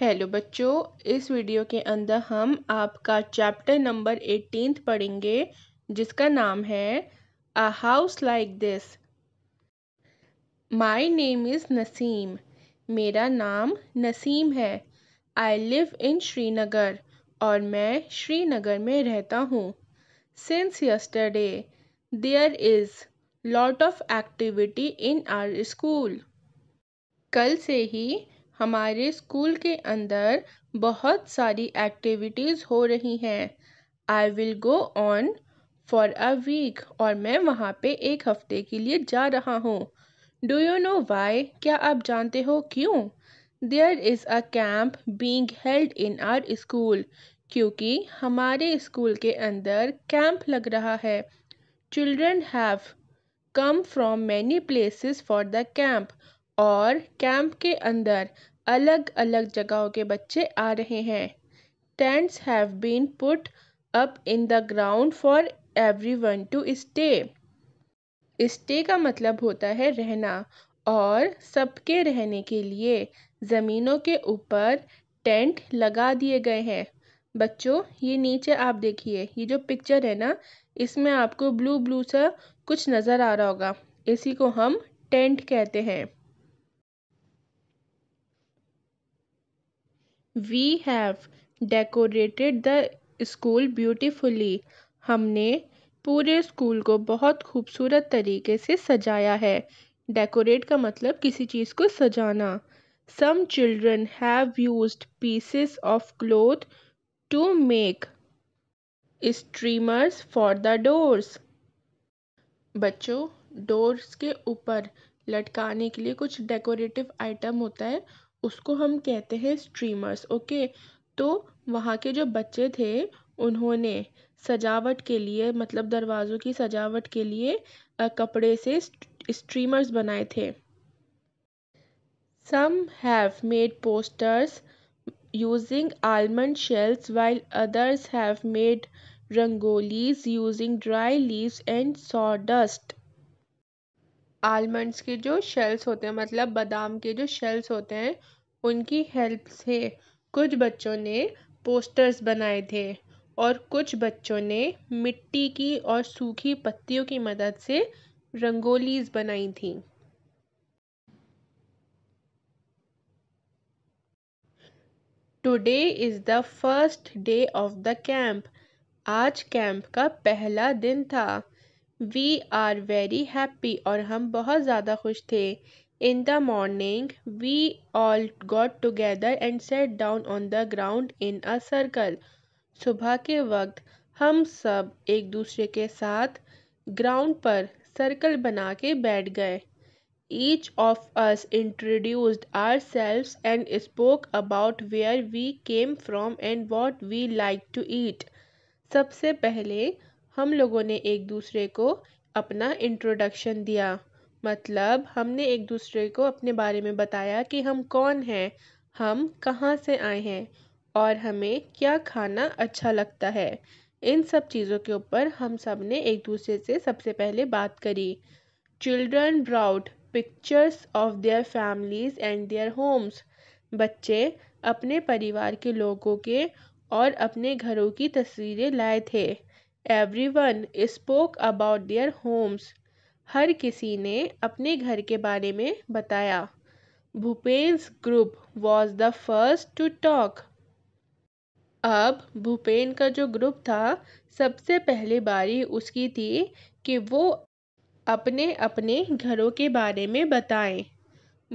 Hello बच्चों इस video के अंदर हम आपका चैप्टर नंबर एटीन पढ़ेंगे जिसका नाम है a house like this my name is Naseem मेरा नाम नसीम है आई लिव इन श्रीनगर और मैं श्रीनगर में रहता हूँ since yesterday there is lot of activity in our school कल से ही हमारे स्कूल के अंदर बहुत सारी एक्टिविटीज़ हो रही हैं I will go on for a week और मैं वहाँ पे एक हफ़्ते के लिए जा रहा हूँ डू यू नो वाई क्या आप जानते हो क्यों there is a camp being held in our school क्योंकि हमारे स्कूल के अंदर कैंप लग रहा है children have come from many places for the camp और कैंप के अंदर अलग अलग जगहों के बच्चे आ रहे हैं tents have been put up in the ground for everyone to stay stay का मतलब होता है रहना और सबके रहने के लिए ज़मीनों के ऊपर टेंट लगा दिए गए हैं बच्चों ये नीचे आप देखिए ये जो पिक्चर है ना इसमें आपको ब्लू ब्लू सा कुछ नज़र आ रहा होगा इसी को हम टेंट कहते हैं we have decorated the school beautifully हमने पूरे स्कूल को बहुत खूबसूरत तरीके से सजाया है डेकोरेट का मतलब किसी चीज़ को सजाना some children have use pieces of cloth to make streamers for the doors बच्चों डोर्स के ऊपर लटकाने के लिए कुछ डेकोरेटिव आइटम होता है उसको हम कहते हैं स्ट्रीमर्स ओके तो वहाँ के जो बच्चे थे उन्होंने सजावट के लिए मतलब दरवाज़ों की सजावट के लिए कपड़े से स्ट्रीमर्स बनाए थे some have made posters using almond shells while others have made rangolis using dry leaves and sawdust almonds के जो शेल्स होते हैं मतलब बादाम के जो शेल्स होते हैं उनकी हेल्प से कुछ बच्चों ने पोस्टर्स बनाए थे और कुछ बच्चों ने मिट्टी की और सूखी पत्तियों की मदद से रंगोलीज बनाई थी today is the first day of the camp आज कैंप का पहला दिन था वी आर वेरी हैप्पी और हम बहुत ज़्यादा खुश थे in the morning we all got together and sat down on the ground in a circle सुबह के वक्त हम सब एक दूसरे के साथ ग्राउंड पर सर्कल बना के बैठ गए each of us introduced our self and spoke about where we came from and what we like to eat सबसे पहले हम लोगों ने एक दूसरे को अपना इंट्रोडक्शन दिया मतलब हमने एक दूसरे को अपने बारे में बताया कि हम कौन हैं हम कहाँ से आए हैं और हमें क्या खाना अच्छा लगता है इन सब चीज़ों के ऊपर हम सब ने एक दूसरे से सबसे पहले बात करी children brought pictures of their families and their homes बच्चे अपने परिवार के लोगों के और अपने घरों की तस्वीरें लाए थे everyone spoke about their homes हर किसी ने अपने घर के बारे में बताया Bhupen's group was the first to talk अब भूपेन का जो ग्रुप था सबसे पहले बारी उसकी थी कि वो अपने अपने घरों के बारे में बताएं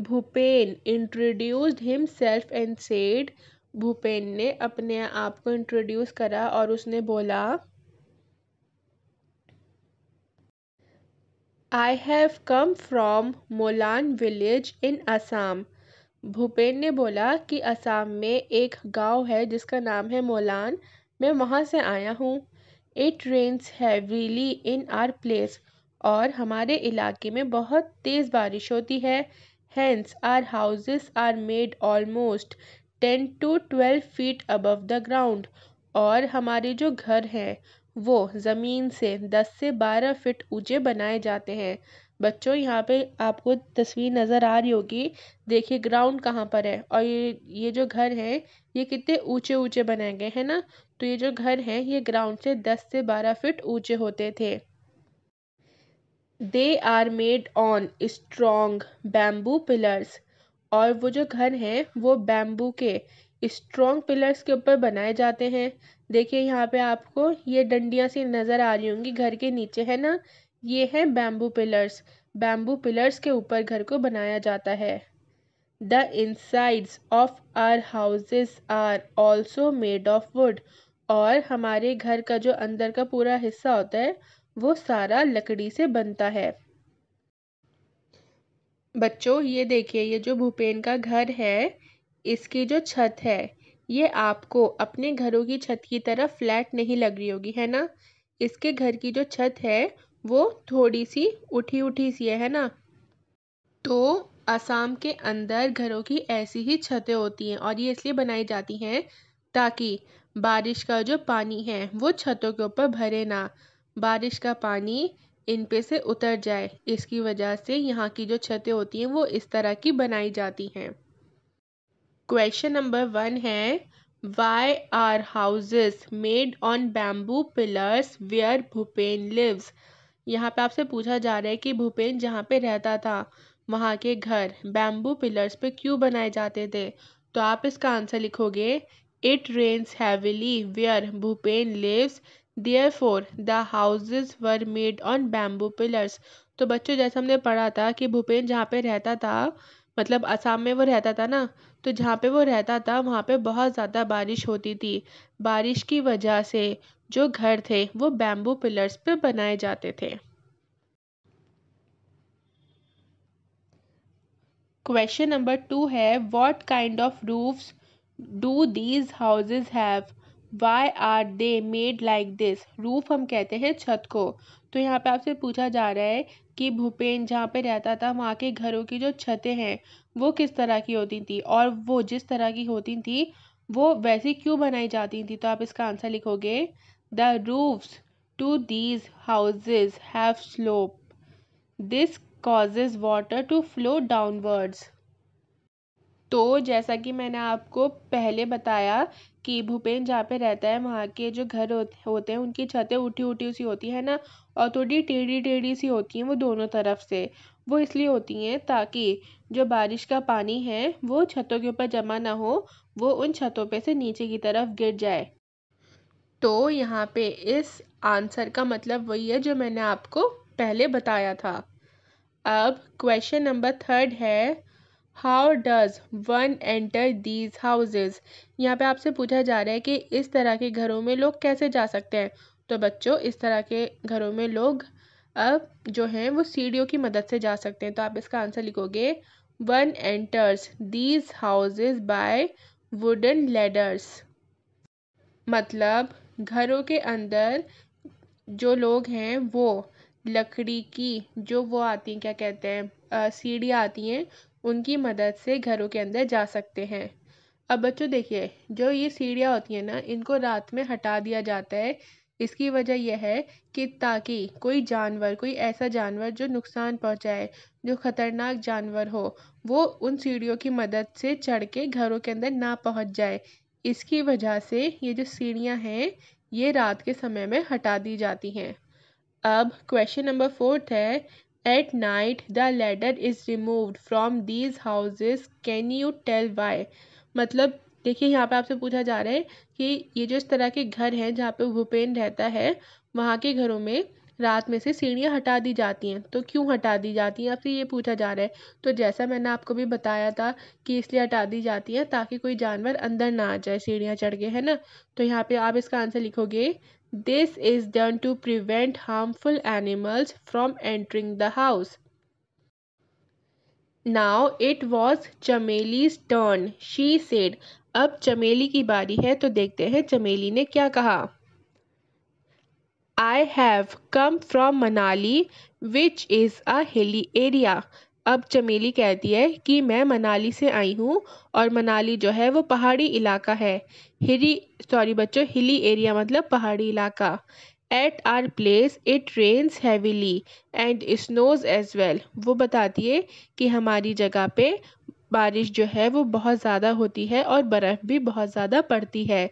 Bhupen introduced self and said Bhupen ने अपने आप को इंट्रोड्यूस करा और उसने बोला I have come from Molan village in Assam Bhupen ने बोला कि असम में एक गाँव है जिसका नाम है मोलान मैं वहाँ से आया हूँ it rains heavily in our place और हमारे इलाके में बहुत तेज़ बारिश होती है hence our houses are made almost ten to twelve feet above the ground और हमारे जो घर हैं वो ज़मीन से दस से बारह फिट ऊँचे बनाए जाते हैं बच्चों यहाँ पे आपको तस्वीर नज़र आ रही होगी देखिए ग्राउंड कहाँ पर है और ये ये जो घर है ये कितने ऊंचे ऊंचे बनाए गए हैं ना तो ये जो घर है ये ग्राउंड से दस से बारह फिट ऊंचे होते थे they are made on strong bamboo pillars और वो जो घर हैं वो बैम्बू के स्ट्रॉन्ग पिलर्स के ऊपर बनाए जाते हैं देखिए यहाँ पे आपको ये डंडियाँ सी नजर आ रही होंगी घर के नीचे है ना ये है बैम्बू पिलर्स बैम्बू पिलर्स के ऊपर घर को बनाया जाता है the insides of our houses are also made of wood और हमारे घर का जो अंदर का पूरा हिस्सा होता है वो सारा लकड़ी से बनता है बच्चों ये देखिए ये जो भूपेन का घर है इसकी जो छत है ये आपको अपने घरों की छत की तरह फ्लैट नहीं लग रही होगी है ना इसके घर की जो छत है वो थोड़ी सी उठी उठी सी है, है ना तो असम के अंदर घरों की ऐसी ही छतें होती हैं और ये इसलिए बनाई जाती हैं ताकि बारिश का जो पानी है वो छतों के ऊपर भरे ना बारिश का पानी इन पे से उतर जाए इसकी वजह से यहाँ की जो छतें होती हैं वो इस तरह की बनाई जाती हैं क्वेश्चन नंबर वन है why are houses made on bamboo pillars where Bhupen lives यहाँ पे आपसे पूछा जा रहा है कि भूपेन जहाँ पे रहता था वहाँ के घर बैम्बू पिलर्स पे क्यों बनाए जाते थे तो आप इसका आंसर लिखोगे it rains heavily where Bhupen lives therefore the houses were made on bamboo pillars तो बच्चों जैसे हमने पढ़ा था कि भूपेन जहाँ पे रहता था मतलब असम में वो रहता था ना तो जहाँ पे वो रहता था वहाँ पे बहुत ज़्यादा बारिश होती थी बारिश की वजह से जो घर थे वो बैम्बू पिलर्स पे बनाए जाते थे क्वेश्चन नंबर टू है what kind of roofs do these houses have why are they made like this roof हम कहते हैं छत को तो यहाँ पे आपसे पूछा जा रहा है कि भूपेन जहाँ पे रहता था वहाँ के घरों की जो छतें हैं वो किस तरह की होती थी और वो जिस तरह की होती थी वो वैसी क्यों बनाई जाती थी तो आप इसका आंसर लिखोगे the roofs to these houses have slope this causes water to flow downwards तो जैसा कि मैंने आपको पहले बताया कि भूपेन जहाँ पे रहता है वहाँ के जो घर होते हैं उनकी छतें उठी उठी सी होती है ना और थोड़ी टेढ़ी टेढ़ी सी होती हैं वो दोनों तरफ से वो इसलिए होती हैं ताकि जो बारिश का पानी है वो छतों के ऊपर जमा ना हो वो उन छतों पे से नीचे की तरफ गिर जाए तो यहाँ पे इस आंसर का मतलब वही है जो मैंने आपको पहले बताया था अब क्वेश्चन नंबर थर्ड है how does one enter these houses यहाँ पे आपसे पूछा जा रहा है कि इस तरह के घरों में लोग कैसे जा सकते हैं तो बच्चों इस तरह के घरों में लोग अब जो हैं वो सीढ़ियों की मदद से जा सकते हैं तो आप इसका आंसर लिखोगे one enters these houses by wooden ladders मतलब घरों के अंदर जो लोग हैं वो लकड़ी की जो वो आती हैं क्या कहते हैं सीढ़ियाँ आती हैं उनकी मदद से घरों के अंदर जा सकते हैं अब बच्चों देखिए जो ये सीढ़ियाँ होती हैं ना इनको रात में हटा दिया जाता है इसकी वजह यह है कि ताकि कोई जानवर कोई ऐसा जानवर जो नुकसान पहुंचाए जो खतरनाक जानवर हो वो उन सीढ़ियों की मदद से चढ़ के घरों के अंदर ना पहुंच जाए इसकी वजह से ये जो सीढ़ियाँ हैं ये रात के समय में हटा दी जाती हैं अब क्वेश्चन नंबर फोर्थ है At night the ladder is removed from these houses. Can you tell why? मतलब देखिए यहाँ पे आपसे पूछा जा रहा है कि ये जो इस तरह के घर हैं जहाँ पे भूपेन रहता है वहाँ के घरों में रात में से सीढ़ियाँ हटा दी जाती हैं तो क्यों हटा दी जाती हैं आपसे ये पूछा जा रहा है तो जैसा मैंने आपको भी बताया था कि इसलिए हटा दी जाती हैं ताकि कोई जानवर अंदर ना आ जाए सीढ़ियाँ चढ़ के है ना तो यहाँ पे आप इसका आंसर लिखोगे This is done to prevent harmful animals from entering the house. Now it was Chameli's turn. She said, अब चमेली की बारी है तो देखते हैं चमेली ने क्या कहा I have come from Manali which is a hilly area अब चमेली कहती है कि मैं मनाली से आई हूँ और मनाली जो है वो पहाड़ी इलाका है हिली सॉरी बच्चों हिली एरिया मतलब पहाड़ी इलाका at our place it rains heavily and snows as well वो बताती है कि हमारी जगह पे बारिश जो है वो बहुत ज़्यादा होती है और बर्फ़ भी बहुत ज़्यादा पड़ती है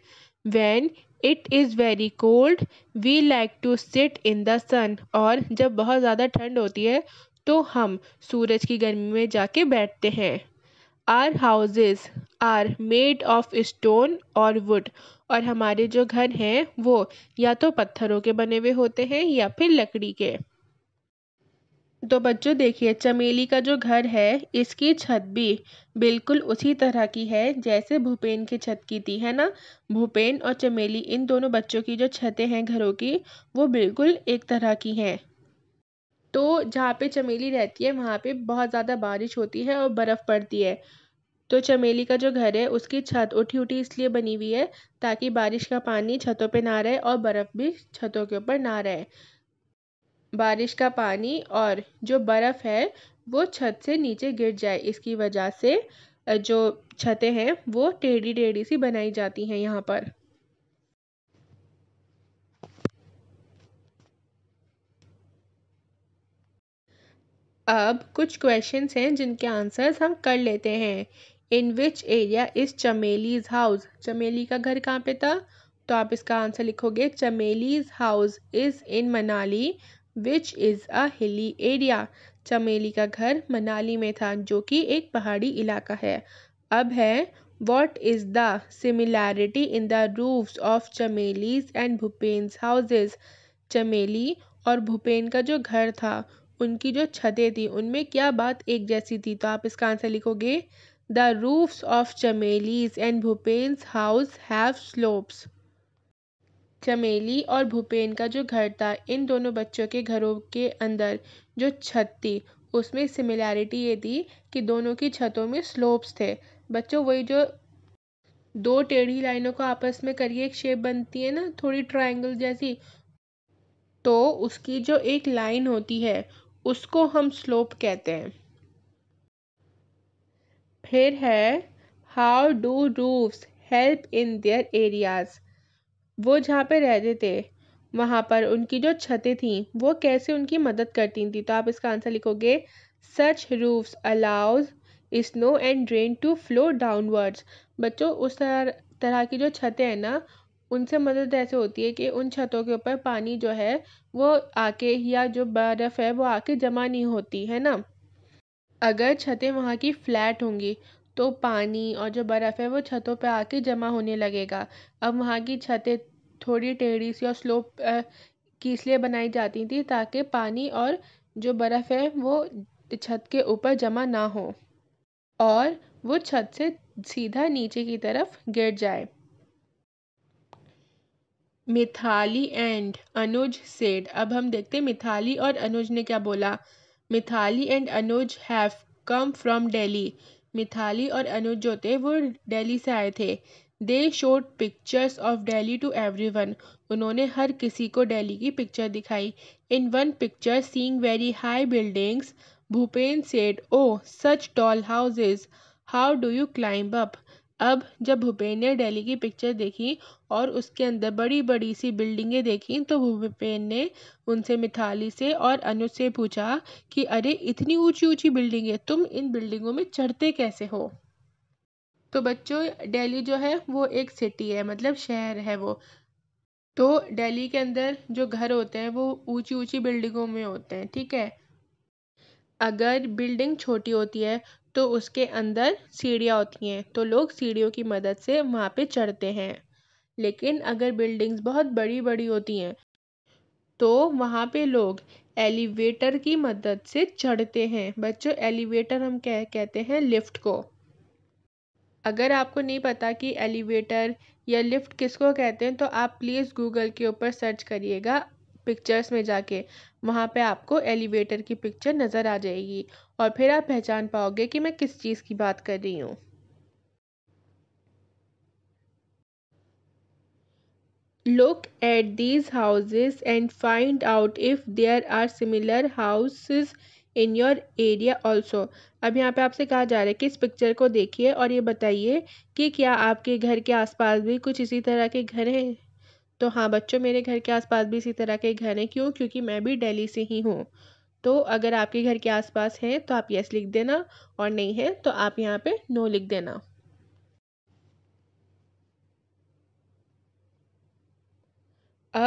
when it is very cold we like to sit in the sun और जब बहुत ज़्यादा ठंड होती है तो हम सूरज की गर्मी में जाके बैठते हैं our houses are made of stone और वुड और हमारे जो घर हैं वो या तो पत्थरों के बने हुए होते हैं या फिर लकड़ी के तो बच्चों देखिए चमेली का जो घर है इसकी छत भी बिल्कुल उसी तरह की है जैसे भूपेन की छत की थी है ना भूपेन और चमेली इन दोनों बच्चों की जो छतें हैं घरों की वो बिल्कुल एक तरह की हैं तो जहाँ पे चमेली रहती है वहाँ पे बहुत ज़्यादा बारिश होती है और बर्फ़ पड़ती है तो चमेली का जो घर है उसकी छत उठी उठी इसलिए बनी हुई है ताकि बारिश का पानी छतों पे ना रहे और बर्फ़ भी छतों के ऊपर ना रहे बारिश का पानी और जो बर्फ़ है वो छत से नीचे गिर जाए इसकी वजह से जो छतें हैं वो टेढ़ी टेढ़ी सी बनाई जाती हैं यहाँ पर अब कुछ क्वेश्चंस हैं जिनके आंसर्स हम कर लेते हैं in which area is Chameli's house Chameli का घर कहाँ पे था तो आप इसका आंसर लिखोगे Chameli's house is in Manali which is a hilly area चमेली का घर मनाली में था जो कि एक पहाड़ी इलाका है अब है what is the similarity in the roofs of Chameli's and Bhupen's houses Chameli और भूपेन का जो घर था उनकी जो छतें थी उनमें क्या बात एक जैसी थी तो आप इसका आंसर लिखोगे the roofs of Chameli's and Bhupen's house have slopes Chameli और भूपेन का जो घर था इन दोनों बच्चों के घरों के अंदर जो छत थी उसमें सिमिलैरिटी ये थी कि दोनों की छतों में स्लोप्स थे बच्चों वही जो दो टेढ़ी लाइनों को आपस में करिए एक शेप बनती है ना थोड़ी ट्रायंगल जैसी तो उसकी जो एक लाइन होती है उसको हम स्लोप कहते हैं फिर है how do roofs help in their areas वो जहाँ पे रहते थे वहाँ पर उनकी जो छतें थीं वो कैसे उनकी मदद करती थी तो आप इसका आंसर लिखोगे such roofs allows snow and drain to flow downwards बच्चों उस तरह तरह की जो छतें हैं ना उनसे मदद ऐसे होती है कि उन छतों के ऊपर पानी जो है वो आके या जो बर्फ़ है वो आके जमा नहीं होती है ना अगर छतें वहाँ की फ्लैट होंगी तो पानी और जो बर्फ़ है वो छतों पे आके जमा होने लगेगा अब वहाँ की छतें थोड़ी टेढ़ी सी और स्लोप की इसलिए बनाई जाती थी ताकि पानी और जो बर्फ़ है वो छत के ऊपर जमा ना हो और वो छत से सीधा नीचे की तरफ गिर जाए मिथाली एंड अनुज सेड अब हम देखते हैं मिथाली और अनुज ने क्या बोला Mithali and Anuj have come from Delhi Mithali और अनुज जो थे वो दिल्ली से आए थे they showed pictures of Delhi to everyone उन्होंने हर किसी को दिल्ली की पिक्चर दिखाई in one picture seeing very high buildings Bhupen said oh such tall houses how do you climb up अब जब भूपेन ने डेली की पिक्चर देखी और उसके अंदर बड़ी बड़ी सी बिल्डिंगें देखी तो भूपेन ने उनसे मिथाली से और अनुज से पूछा कि अरे इतनी ऊंची ऊंची बिल्डिंगें तुम इन बिल्डिंगों में चढ़ते कैसे हो तो बच्चों दिल्ली जो है वो एक सिटी है मतलब शहर है वो तो दिल्ली के अंदर जो घर होते हैं वो ऊंची ऊंची बिल्डिंगों में होते हैं ठीक है अगर बिल्डिंग छोटी होती है तो उसके अंदर सीढ़ियाँ होती हैं तो लोग सीढ़ियों की मदद से वहाँ पे चढ़ते हैं लेकिन अगर बिल्डिंग्स बहुत बड़ी बड़ी होती हैं तो वहाँ पे लोग एलिवेटर की मदद से चढ़ते हैं बच्चों एलिवेटर हम कह कहते हैं लिफ्ट को अगर आपको नहीं पता कि एलिवेटर या लिफ्ट किसको कहते हैं तो आप प्लीज़ गूगल के ऊपर सर्च करिएगा पिक्चर्स में जाके वहाँ पे आपको एलिवेटर की पिक्चर नज़र आ जाएगी और फिर आप पहचान पाओगे कि मैं किस चीज़ की बात कर रही हूँ look at these houses and find out if there are similar houses in your area also अब यहाँ पे आपसे कहा जा रहा है कि इस पिक्चर को देखिए और ये बताइए कि क्या आपके घर के आसपास भी कुछ इसी तरह के घर हैं तो हाँ बच्चों मेरे घर के आसपास भी इसी तरह के घर हैं क्यों क्योंकि मैं भी दिल्ली से ही हूँ तो अगर आपके घर के आसपास हैं तो आप यस लिख देना और नहीं है तो आप यहाँ पे नो लिख देना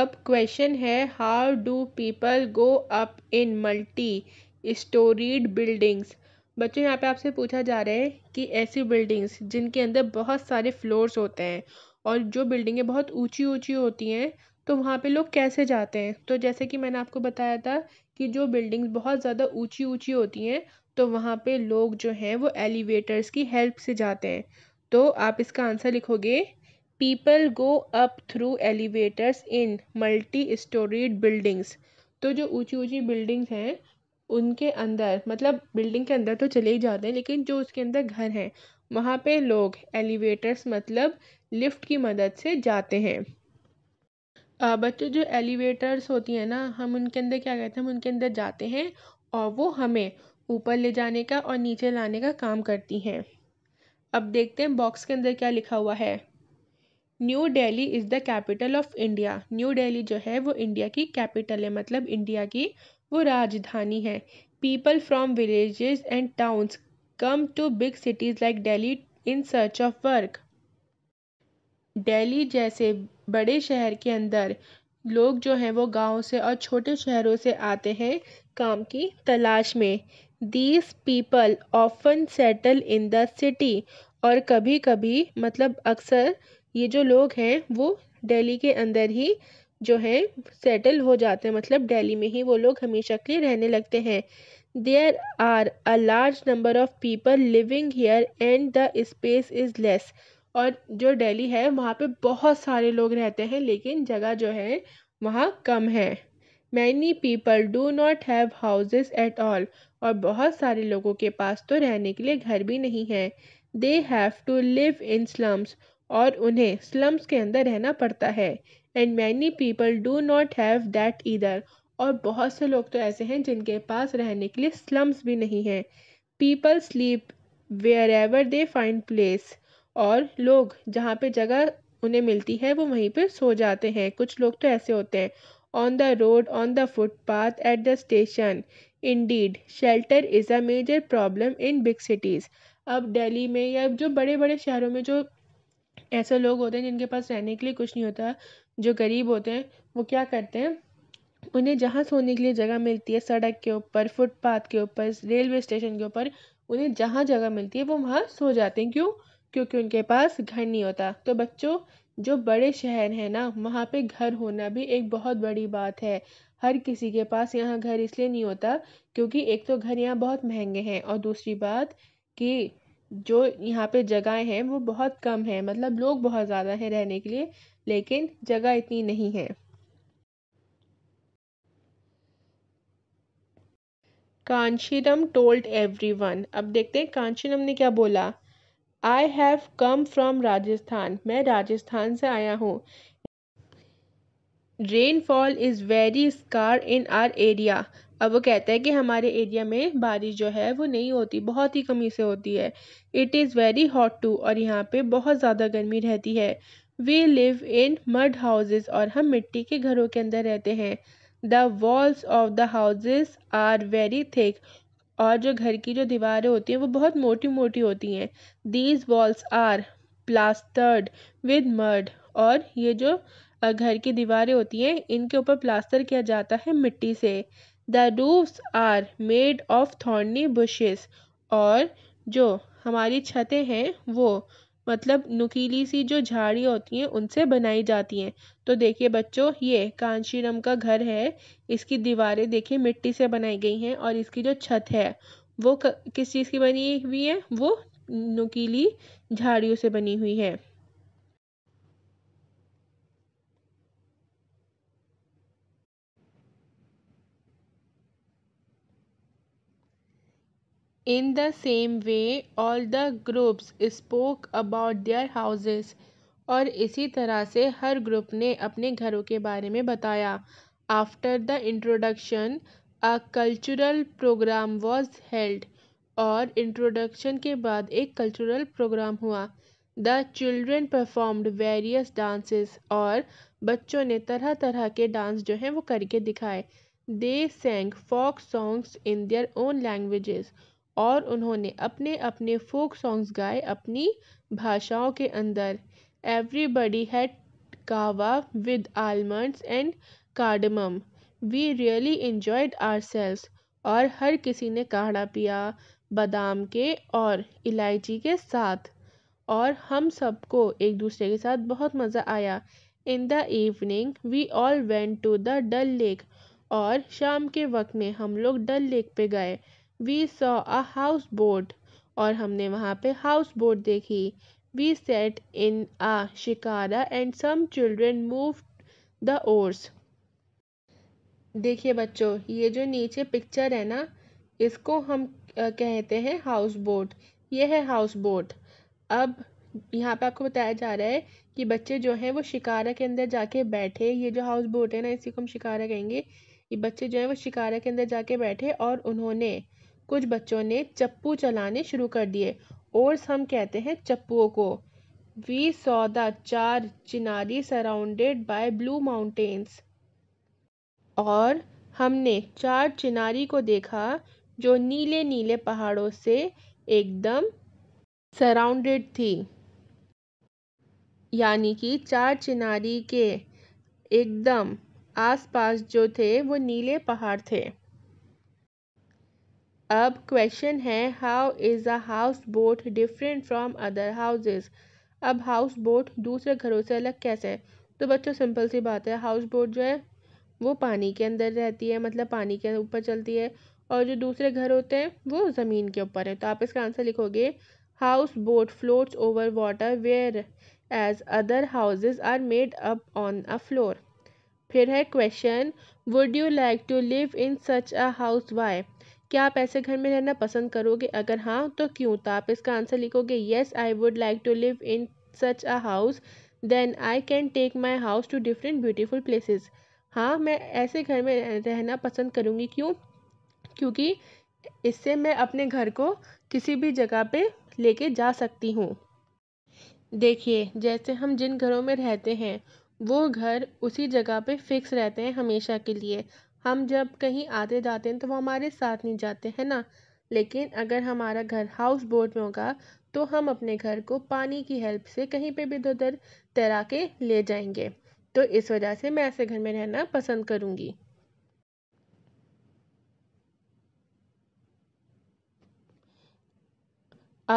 अब क्वेश्चन है how do people go up in multi storied buildings बच्चों यहाँ पे आपसे पूछा जा रहा है कि ऐसी बिल्डिंग्स जिनके अंदर बहुत सारे फ्लोर्स होते हैं और जो बिल्डिंगें बहुत ऊँची ऊँची होती हैं तो वहाँ पे लोग कैसे जाते हैं तो जैसे कि मैंने आपको बताया था कि जो बिल्डिंग्स बहुत ज़्यादा ऊँची ऊँची होती हैं तो वहाँ पे लोग जो हैं वो एलिवेटर्स की हेल्प से जाते हैं तो आप इसका आंसर लिखोगे people go up through elevators in multi storied buildings तो जो ऊँची ऊँची बिल्डिंग्स हैं उनके अंदर मतलब बिल्डिंग के अंदर तो चले ही जाते हैं लेकिन जो उसके अंदर घर हैं वहाँ पे लोग एलिवेटर्स मतलब लिफ्ट की मदद से जाते हैं बच्चों जो एलिवेटर्स होती हैं ना हम उनके अंदर क्या कहते हैं हम उनके अंदर जाते हैं और वो हमें ऊपर ले जाने का और नीचे लाने का काम करती हैं अब देखते हैं बॉक्स के अंदर क्या लिखा हुआ है New Delhi is the capital of India New Delhi जो है वो इंडिया की कैपिटल है मतलब इंडिया की वो राजधानी है people from villages and towns come to big cities like Delhi in search of work. Delhi जैसे बड़े शहर के अंदर लोग जो हैं वो गाँव से और छोटे शहरों से आते हैं काम की तलाश में these people often settle in the city और कभी कभी मतलब अक्सर ये जो लोग हैं वो डेली के अंदर ही जो है सेटल हो जाते हैं मतलब डेली में ही वो लोग हमेशा के लिए रहने लगते हैं There are a large number of people living here and the space is less और जो डेली है वहाँ पे बहुत सारे लोग रहते हैं लेकिन जगह जो है वहाँ कम है many people do not have houses at all और बहुत सारे लोगों के पास तो रहने के लिए घर भी नहीं है they have to live in slums और उन्हें स्लम्स के अंदर रहना पड़ता है and many people do not have that इधर और बहुत से लोग तो ऐसे हैं जिनके पास रहने के लिए स्लम्स भी नहीं हैं people sleep wherever they find place और लोग जहाँ पे जगह उन्हें मिलती है वो वहीं पे सो जाते हैं कुछ लोग तो ऐसे होते हैं on the road on the footpath at the station indeed shelter is a major problem in big cities अब दिल्ली में या जो बड़े बड़े शहरों में जो ऐसे लोग होते हैं जिनके पास रहने के लिए कुछ नहीं होता जो गरीब होते हैं वो क्या करते हैं उन्हें जहाँ सोने के लिए जगह मिलती है सड़क के ऊपर फुटपाथ के ऊपर रेलवे स्टेशन के ऊपर उन्हें जहाँ जगह मिलती है वो वहाँ सो जाते हैं क्यों क्योंकि उनके पास घर नहीं होता तो बच्चों जो बड़े शहर हैं ना वहाँ पे घर होना भी एक बहुत बड़ी बात है हर किसी के पास यहाँ घर इसलिए नहीं होता क्योंकि एक तो घर यहाँ बहुत महंगे हैं और दूसरी बात कि जो यहाँ पे जगह हैं वो बहुत कम हैं मतलब लोग बहुत ज़्यादा हैं रहने के लिए लेकिन जगह इतनी नहीं है कांशीरम टोल्ड एवरी वन अब देखते हैं कांशीरम ने क्या बोला I have come from Rajasthan मैं राजस्थान से आया हूँ rainfall is very scarce in our area अब वो कहता है कि हमारे एरिया में बारिश जो है वो नहीं होती बहुत ही कमी से होती है it is very hot too और यहाँ पे बहुत ज़्यादा गर्मी रहती है we live in mud houses और हम मिट्टी के घरों के अंदर रहते हैं the walls of the houses are very thick और जो घर की जो दीवारें होती हैं वो बहुत मोटी मोटी होती हैं these walls are plastered with mud और ये जो घर की दीवारें होती हैं इनके ऊपर प्लास्टर किया जाता है मिट्टी से the roofs are made of thorny bushes और जो हमारी छतें हैं वो मतलब नुकीली सी जो झाड़ी होती हैं उनसे बनाई जाती हैं तो देखिए बच्चों ये कांशीरम का घर है इसकी दीवारें देखिए मिट्टी से बनाई गई हैं और इसकी जो छत है वो किस चीज़ की बनी हुई है वो नुकीली झाड़ियों से बनी हुई है In the same way, all the groups spoke about their houses. और इसी तरह से हर ग्रुप ने अपने घरों के बारे में बताया after the introduction a cultural programme was held और इंट्रोडक्शन के बाद एक कल्चरल प्रोग्राम हुआ the children performed various dances और बच्चों ने तरह तरह के डांस जो हैं वो करके दिखाए they sang folk songs in their own languages और उन्होंने अपने अपने फ़ोक सॉन्ग्स गाए अपनी भाषाओं के अंदर everybody had kahwa with almonds and cardamom we really enjoyed selves और हर किसी ने काढ़ा पिया बादाम के और इलायची के साथ और हम सबको एक दूसरे के साथ बहुत मज़ा आया in the evening we all went to the Dal lake और शाम के वक्त में हम लोग डल लेक पे गए we saw a houseboat और हमने वहाँ पे हाउस बोट देखी we sat in a shikara and some children move the oars देखिए बच्चों ये जो नीचे पिक्चर है ना इसको हम कहते हैं हाउस बोट ये है हाउस बोट अब यहाँ पे आपको बताया जा रहा है कि बच्चे जो हैं वो शिकारा के अंदर जाके बैठे ये जो हाउस बोट है ना इसी को हम शिकारा कहेंगे ये बच्चे जो हैं वो शिकारा के अंदर जाके बैठे और उन्होंने कुछ बच्चों ने चप्पू चलाने शुरू कर दिए ओर्स हम कहते हैं चप्पुओं को we saw the Char Chinari surrounded by blue mountains और हमने चार चिनारी को देखा जो नीले नीले पहाड़ों से एकदम सराउंडेड थी यानी कि चार चिनारी के एकदम आसपास जो थे वो नीले पहाड़ थे अब क्वेश्चन है how is a houseboat different from other houses अब हाउस बोट दूसरे घरों से अलग कैसे है तो बच्चों सिंपल सी बात है हाउस बोट जो है वो पानी के अंदर रहती है मतलब पानी के ऊपर चलती है और जो दूसरे घर होते हैं वो ज़मीन के ऊपर है तो आप इसका आंसर लिखोगे houseboat floats over water whereas other houses are made up on a floor फिर है question would you like to live in such a house why क्या आप ऐसे घर में रहना पसंद करोगे अगर हाँ तो क्यों तो आप इसका आंसर लिखोगे yes I would like to live in such a house then I can take my house to different beautiful places हाँ मैं ऐसे घर में रहना पसंद करूँगी क्यों क्योंकि इससे मैं अपने घर को किसी भी जगह पे लेके जा सकती हूँ देखिए जैसे हम जिन घरों में रहते हैं वो घर उसी जगह पे फिक्स रहते हैं हमेशा के लिए हम जब कहीं आते जाते हैं तो वो हमारे साथ नहीं जाते हैं ना लेकिन अगर हमारा घर हाउस बोट में होगा तो हम अपने घर को पानी की हेल्प से कहीं पे भी उधर तैरा के ले जाएंगे तो इस वजह से मैं ऐसे घर में रहना पसंद करूँगी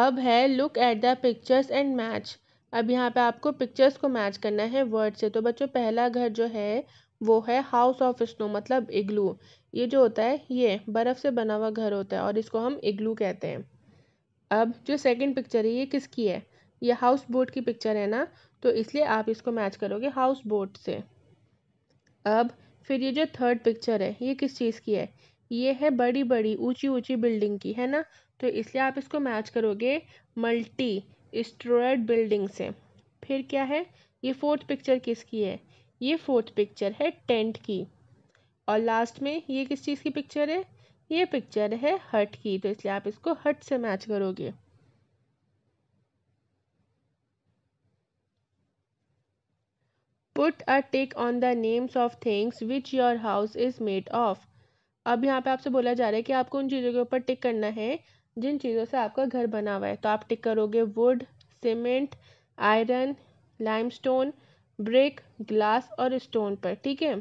अब है look at the pictures and match अब यहाँ पे आपको पिक्चर्स को मैच करना है वर्ड से तो बच्चों पहला घर जो है वो है हाउस ऑफ स्नो मतलब इग्लू ये जो होता है ये बर्फ़ से बना हुआ घर होता है और इसको हम इग्लू कहते हैं अब जो सेकंड पिक्चर है ये किसकी है ये हाउस बोट की पिक्चर है ना तो इसलिए आप इसको मैच करोगे हाउस बोट से अब फिर ये जो थर्ड पिक्चर है ये किस चीज़ की है ये है बड़ी बड़ी ऊंची ऊंची बिल्डिंग की है ना तो इसलिए आप इसको मैच करोगे मल्टी स्ट्रोयड बिल्डिंग से फिर क्या है ये फोर्थ पिक्चर किसकी है ये फोर्थ पिक्चर है टेंट की और लास्ट में ये किस चीज़ की पिक्चर है ये पिक्चर है हट की तो इसलिए आप इसको हट से मैच करोगे put a tick on the names of things which your house is made of अब यहाँ पे आपसे बोला जा रहा है कि आपको उन चीज़ों के ऊपर टिक करना है जिन चीज़ों से आपका घर बना हुआ है तो आप टिक करोगे wood cement iron limestone brick glass और स्टोन पर ठीक है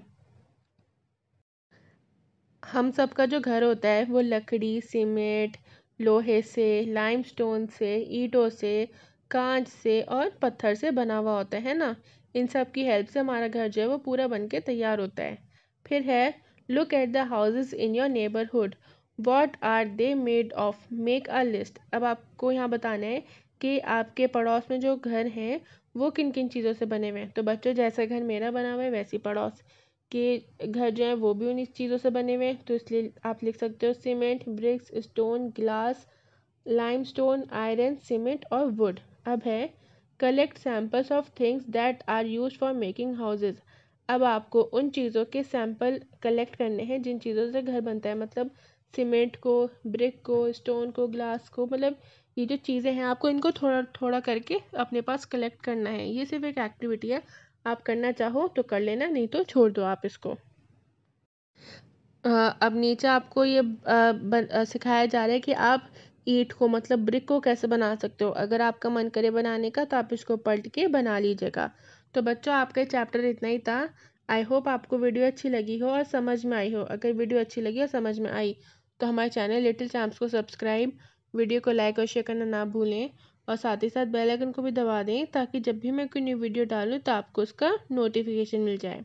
हम सब का जो घर होता है वो लकड़ी सीमेंट लोहे से लाइमस्टोन से ईटों से कांच से और पत्थर से बना हुआ होता है ना इन सब की हेल्प से हमारा घर जो है वो पूरा बन के तैयार होता है फिर है look at the houses in your neighbourhood what are they made of make a list अब आपको यहाँ बताना है कि आपके पड़ोस में जो घर हैं वो किन किन चीज़ों से बने हुए हैं तो बच्चों जैसा घर मेरा बना हुआ है वैसी पड़ोस के घर जो हैं वो भी उन्हीं चीज़ों से बने हुए हैं तो इसलिए आप लिख सकते हो cement bricks stone glass limestone iron cement और वुड अब है collect samples of things that are use for making houses अब आपको उन चीज़ों के सैम्पल कलेक्ट करने हैं जिन चीज़ों से घर बनता है मतलब सीमेंट को ब्रिक को स्टोन को ग्लास को मतलब ये जो चीज़ें हैं आपको इनको थोड़ा थोड़ा करके अपने पास कलेक्ट करना है ये सिर्फ एक एक्टिविटी है आप करना चाहो तो कर लेना नहीं तो छोड़ दो आप इसको अब नीचे आपको ये सिखाया जा रहा है कि आप ईट को मतलब ब्रिक को कैसे बना सकते हो अगर आपका मन करे बनाने का तो आप इसको पलट के बना लीजिएगा तो बच्चों आपका चैप्टर इतना ही था आई होप आपको वीडियो अच्छी लगी हो और समझ में आई हो अगर वीडियो अच्छी लगी और समझ में आई तो हमारे चैनल लिटिल चैम्प्स को सब्सक्राइब वीडियो को लाइक और शेयर करना ना भूलें और साथ ही साथ बेल आइकन को भी दबा दें ताकि जब भी मैं कोई न्यू वीडियो डालूँ तो आपको उसका नोटिफिकेशन मिल जाए